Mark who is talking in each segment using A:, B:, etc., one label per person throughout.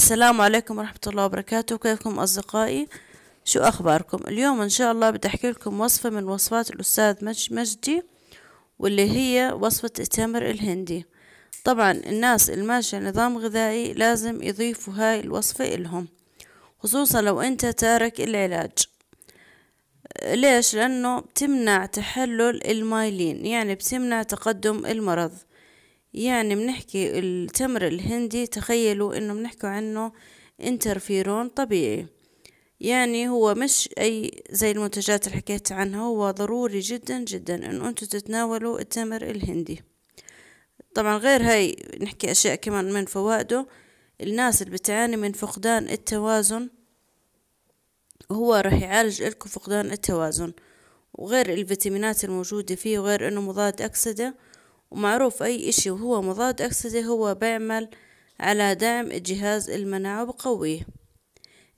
A: السلام عليكم ورحمة الله وبركاته كيفكم أصدقائي شو أخباركم اليوم إن شاء الله بدي أحكي لكم وصفة من وصفات الأستاذ مج مجدي واللي هي وصفة التمر الهندي طبعا الناس الماشية نظام غذائي لازم يضيفوا هاي الوصفة إلهم خصوصا لو أنت تارك العلاج ليش؟ لأنه بتمنع تحلل المايلين يعني بتمنع تقدم المرض يعني بنحكي التمر الهندي تخيلوا انه بنحكي عنه انترفيرون طبيعي يعني هو مش أي زي المنتجات اللي حكيت عنها هو ضروري جدا جدا إنه أنتوا تتناولوا التمر الهندي طبعا غير هاي نحكي أشياء كمان من فوائده الناس اللي بتعاني من فقدان التوازن هو راح يعالج لكم فقدان التوازن وغير الفيتامينات الموجودة فيه وغير إنه مضاد أكسدة ومعروف أي إشي وهو مضاد أكسدة هو بيعمل على دعم جهاز المناعة وبقويه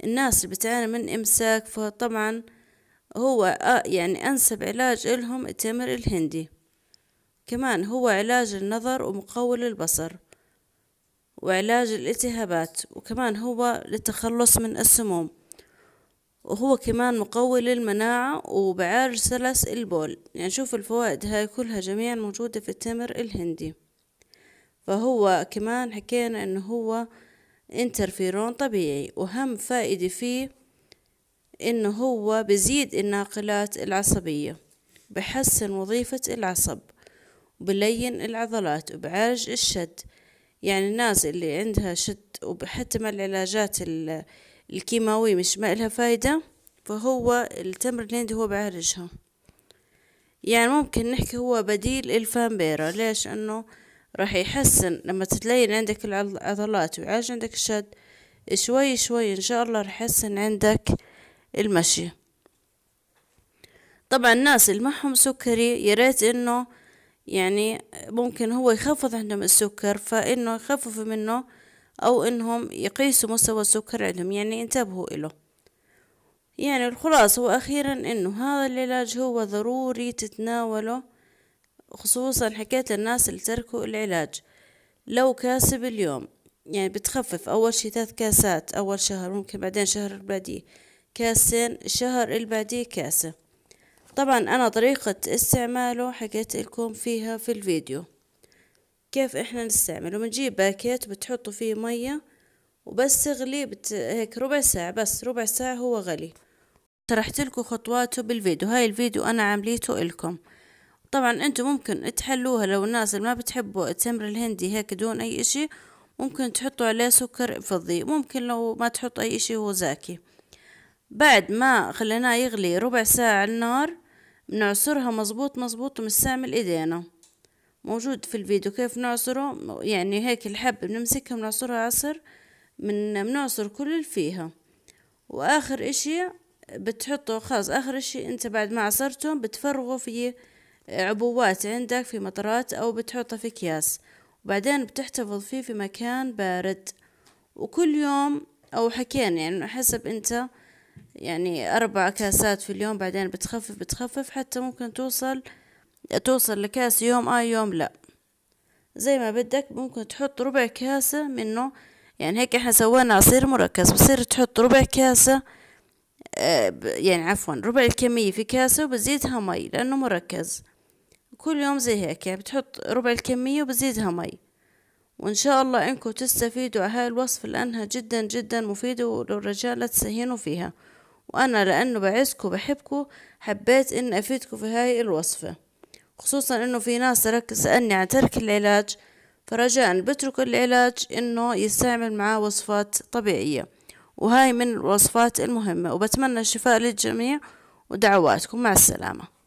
A: الناس اللي بتعاني من إمساك فطبعا هو آه، يعني أنسب علاج إلهم التمر الهندي كمان هو علاج النظر ومقوي للبصر وعلاج الالتهابات وكمان هو للتخلص من السموم وهو كمان مقوي للمناعة وبعالج سلس البول يعني شوف الفوائد هاي كلها جميعا موجودة في التمر الهندي فهو كمان حكينا انه هو انترفيرون طبيعي وهم فائدة فيه انه هو بزيد الناقلات العصبية بحسن وظيفة العصب وبلين العضلات وبعالج الشد يعني الناس اللي عندها شد وحتى مع العلاجات اللي الكيماوي مش ما إلها فايدة فهو التمر الهندي هو بعالجها يعني ممكن نحكي هو بديل الفامبيرا ليش انه راح يحسن لما تتلين عندك العضلات ويعالج عندك الشد شوي شوي ان شاء الله راح يحسن عندك المشي طبعا الناس اللي معهم سكري يا ريت انه يعني ممكن هو يخفض عندهم السكر فانه يخفف منه أو إنهم يقيسوا مستوى السكر عندهم يعني انتبهوا إله يعني الخلاصة وأخيرا إنه هذا العلاج هو ضروري تتناوله خصوصا حكيت للناس اللي تركوا العلاج لو كاسة باليوم يعني بتخفف أول شي ثلاث كاسات أول شهر ممكن بعدين شهر البعديه كاسين شهر البعديه كاسة طبعا أنا طريقة استعماله حكيت لكم فيها في الفيديو كيف احنا نستعمله بنجيب باكيت بتحطوا فيه مية وبس تغلي بت... هيك ربع ساعة بس ربع ساعة هو غلي شرحت لكم خطواته بالفيديو هاي الفيديو انا عامليته لكم طبعا انتم ممكن تحلوها لو الناس اللي ما بتحبوا التمر الهندي هيك دون اي اشي ممكن تحطوا عليه سكر فضي ممكن لو ما تحط اي اشي هو زاكي بعد ما خليناه يغلي ربع ساعة على النار بنعصرها مزبوط مزبوط ومستعمل ايدينا موجود في الفيديو كيف نعصره يعني هيك الحب بنمسكها بنعصرها عصر من بنعصر كل اللي فيها واخر اشي بتحطه خلاص اخر اشي انت بعد ما عصرته بتفرغه في عبوات عندك في مطرات او بتحطه في اكياس وبعدين بتحتفظ فيه في مكان بارد وكل يوم او حكين يعني حسب انت يعني اربع كاسات في اليوم بعدين بتخفف بتخفف حتى ممكن توصل توصل لكاس يوم آه يوم لا زي ما بدك ممكن تحط ربع كاسة منه يعني هيك احنا سوينا عصير مركز بصير تحط ربع كاسة آه، يعني عفوا ربع الكمية في كاسة وبزيدها مي لأنه مركز كل يوم زي هيك يعني بتحط ربع الكمية وبزيدها مي وإن شاء الله إنكم تستفيدوا على هاي الوصفة لأنها جدا جدا مفيدة وللرجال لا تستهينوا فيها وأنا لأنه بعزكم بحبكم حبيت إن أفيدكم في هاي الوصفة خصوصا انه في ناس سألني عن ترك العلاج فرجاء بترك العلاج انه يستعمل معاه وصفات طبيعية وهاي من الوصفات المهمة وبتمنى الشفاء للجميع ودعواتكم مع السلامة